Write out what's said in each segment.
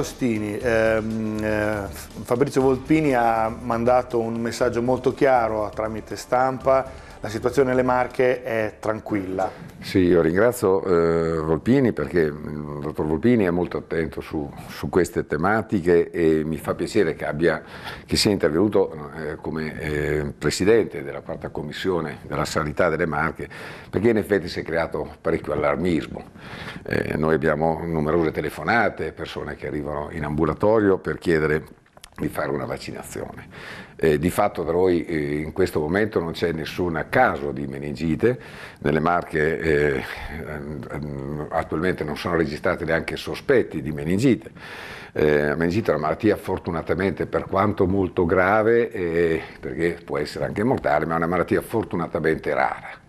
Agostini, ehm, eh, Fabrizio Volpini ha mandato un messaggio molto chiaro tramite stampa, la situazione nelle Marche è tranquilla. Sì, io ringrazio eh, Volpini perché il mm, dottor Volpini è molto attento su, su queste tematiche e mi fa piacere che, abbia, che sia intervenuto eh, come eh, presidente della quarta commissione della sanità delle Marche perché in effetti si è creato parecchio allarmismo. Eh, noi abbiamo numerose telefonate, persone che arrivano in ambulatorio per chiedere di fare una vaccinazione. Eh, di fatto da noi eh, in questo momento non c'è nessun caso di meningite, nelle Marche eh, mm, attualmente non sono registrati neanche sospetti di meningite. Eh, meningite è una malattia fortunatamente per quanto molto grave, eh, perché può essere anche mortale, ma è una malattia fortunatamente rara.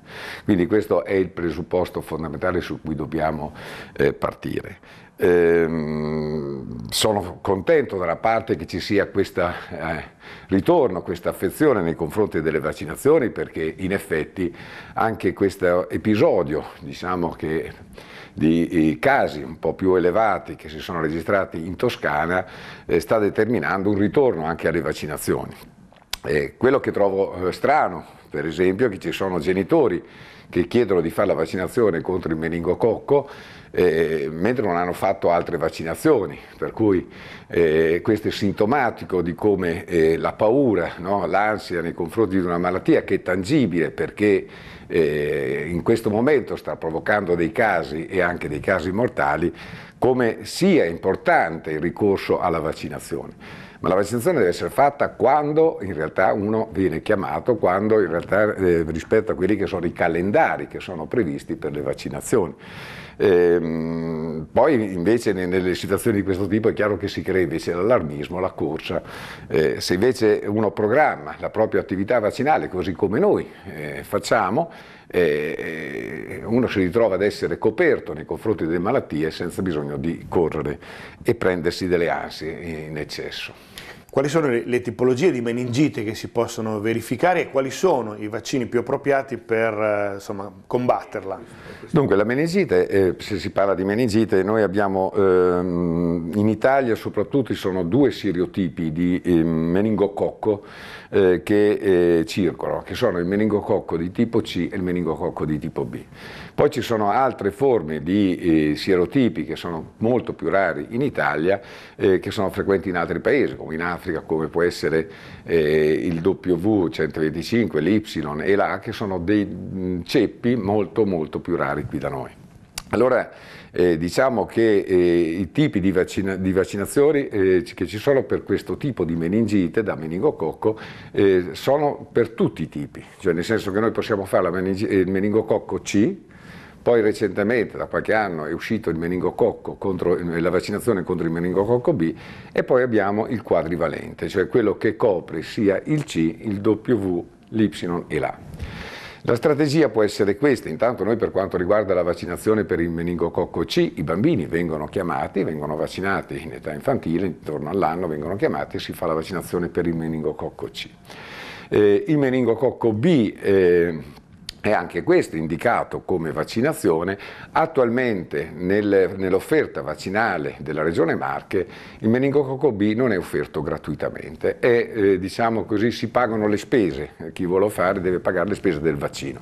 Quindi questo è il presupposto fondamentale su cui dobbiamo eh, partire. Ehm, sono contento dalla parte che ci sia questo eh, ritorno, questa affezione nei confronti delle vaccinazioni perché in effetti anche questo episodio diciamo che di casi un po' più elevati che si sono registrati in Toscana eh, sta determinando un ritorno anche alle vaccinazioni. Eh, quello che trovo eh, strano, per esempio, è che ci sono genitori che chiedono di fare la vaccinazione contro il meningococco eh, mentre non hanno fatto altre vaccinazioni, per cui eh, questo è sintomatico di come eh, la paura, no? l'ansia nei confronti di una malattia che è tangibile perché eh, in questo momento sta provocando dei casi e anche dei casi mortali, come sia importante il ricorso alla vaccinazione ma la vaccinazione deve essere fatta quando in realtà uno viene chiamato, quando in realtà eh, rispetto a quelli che sono i calendari che sono previsti per le vaccinazioni. Ehm, poi invece nelle situazioni di questo tipo è chiaro che si crea invece l'allarmismo, la corsa. Eh, se invece uno programma la propria attività vaccinale, così come noi eh, facciamo, eh, eh, uno si ritrova ad essere coperto nei confronti delle malattie senza bisogno di correre e prendersi delle ansie in eccesso quali sono le, le tipologie di meningite che si possono verificare e quali sono i vaccini più appropriati per eh, insomma, combatterla. Dunque la meningite, eh, se si parla di meningite, noi abbiamo ehm, in Italia soprattutto ci sono due seriotipi di eh, meningococco eh, che eh, circolano, che sono il meningococco di tipo C e il meningococco di tipo B. Poi ci sono altre forme di eh, serotipi che sono molto più rari in Italia, che sono frequenti in altri paesi, come in Africa Africa come può essere eh, il W125, l'Y e l'A che sono dei mm, ceppi molto molto più rari qui da noi. Allora eh, diciamo che eh, i tipi di, vaccina di vaccinazioni eh, che ci sono per questo tipo di meningite da meningococco eh, sono per tutti i tipi, cioè nel senso che noi possiamo fare eh, il meningococco C, poi recentemente, da qualche anno, è uscito contro, eh, la vaccinazione contro il meningococco B e poi abbiamo il quadrivalente, cioè quello che copre sia il C, il W, l'Y e l'A. La strategia può essere questa, intanto noi per quanto riguarda la vaccinazione per il meningococco C, i bambini vengono chiamati, vengono vaccinati in età infantile, intorno all'anno vengono chiamati e si fa la vaccinazione per il meningococco C. Eh, il meningococco B eh, è anche questo indicato come vaccinazione. Attualmente nel, nell'offerta vaccinale della Regione Marche il meningococco B non è offerto gratuitamente e eh, diciamo così si pagano le spese, chi vuole fare deve pagare le spese del vaccino.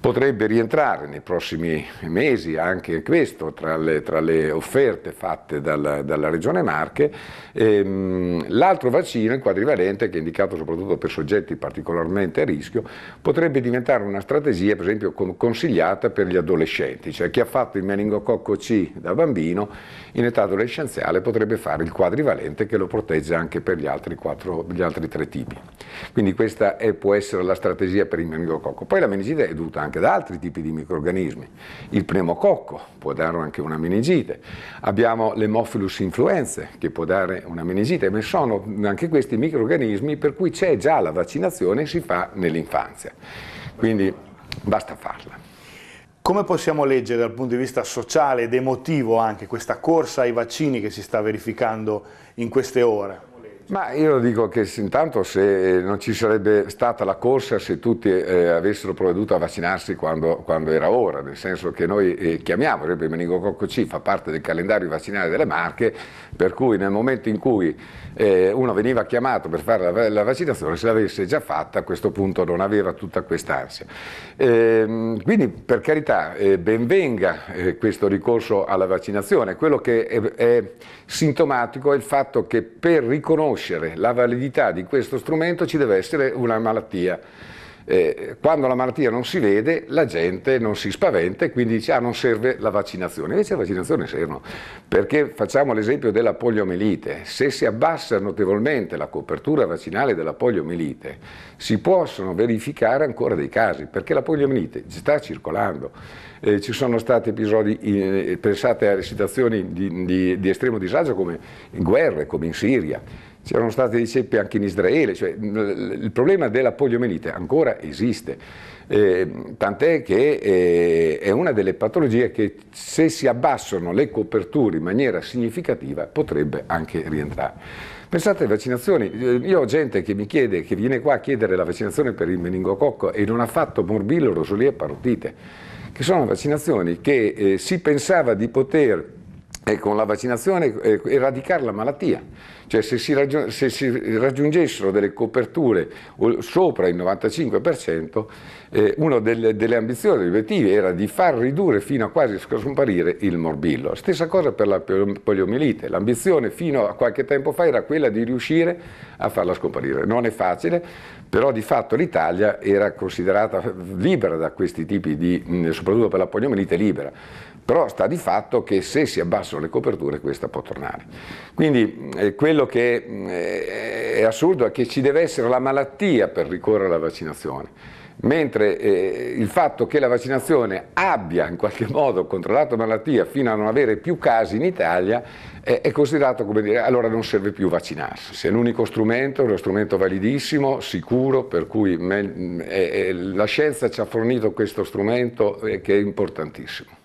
Potrebbe rientrare nei prossimi mesi anche questo tra le, tra le offerte fatte dalla, dalla Regione Marche. Ehm, l'altro vaccino, il quadrivalente, che è indicato soprattutto per soggetti particolarmente a rischio, potrebbe diventare una strategia strategia, per esempio, consigliata per gli adolescenti, cioè chi ha fatto il meningococco C da bambino in età adolescenziale potrebbe fare il quadrivalente che lo protegge anche per gli altri, quattro, gli altri tre tipi. Quindi questa è, può essere la strategia per il meningococco. Poi la meningite è dovuta anche ad altri tipi di microrganismi. Il pneumococco può dare anche una meningite. Abbiamo l'Hemophilus influenzae che può dare una meningite, ma sono anche questi microrganismi per cui c'è già la vaccinazione e si fa nell'infanzia. Quindi basta farla. Come possiamo leggere dal punto di vista sociale ed emotivo anche questa corsa ai vaccini che si sta verificando in queste ore? Ma io dico che intanto se eh, non ci sarebbe stata la corsa se tutti eh, avessero provveduto a vaccinarsi quando, quando, era ora, nel senso che noi eh, chiamiamo, per esempio il meningococco C fa parte del calendario vaccinale delle Marche, per cui nel momento in cui eh, uno veniva chiamato per fare la, la vaccinazione, se l'avesse già fatta a questo punto non aveva tutta quest'ansia. Ehm, quindi per carità eh, benvenga eh, questo ricorso alla vaccinazione, quello che è, è sintomatico è il fatto che per riconoscere crescere la validità di questo strumento ci deve essere una malattia. Eh, quando la malattia non si vede la gente non si spaventa e quindi dice ah non serve la vaccinazione, invece le vaccinazioni servono, perché facciamo l'esempio della poliomelite, se si abbassa notevolmente la copertura vaccinale della poliomelite si possono verificare ancora dei casi, perché la poliomelite sta circolando, eh, ci sono stati episodi, eh, pensate alle situazioni di, di, di estremo disagio come in guerre, come in Siria, c'erano state dei ceppi anche in Israele, cioè, il problema della poliomielite ancora esiste, eh, tant'è che eh, è una delle patologie che se si abbassano le coperture in maniera significativa potrebbe anche rientrare. Pensate alle vaccinazioni, eh, io ho gente che mi chiede, che viene qua a chiedere la vaccinazione per il meningococco e non ha fatto morbillo, rosolia e parotite, che sono vaccinazioni che eh, si pensava di poter e con la vaccinazione eradicare la malattia. Cioè se si, se si, raggiungessero delle coperture sopra il 95%, eh, una delle, delle ambizioni, degli obiettivi era di far ridurre fino a quasi scomparire il morbillo. Stessa cosa per la poliomielite, l'ambizione fino a qualche tempo fa era quella di riuscire a farla scomparire. Non è facile, però di fatto l'Italia era considerata libera da questi tipi di, soprattutto per la poliomielite libera, però sta di fatto che se si abbassa abbassano le coperture questa può tornare. Quindi eh, quello che eh, è assurdo è che ci deve essere la malattia per ricorrere alla vaccinazione, mentre eh, il fatto che la vaccinazione abbia in qualche modo controllato malattia fino a non avere più casi in Italia è considerato come dire allora non serve più vaccinarsi, se è l'unico strumento, è uno strumento validissimo, sicuro, per cui me, la scienza ci ha fornito questo strumento eh, che è importantissimo.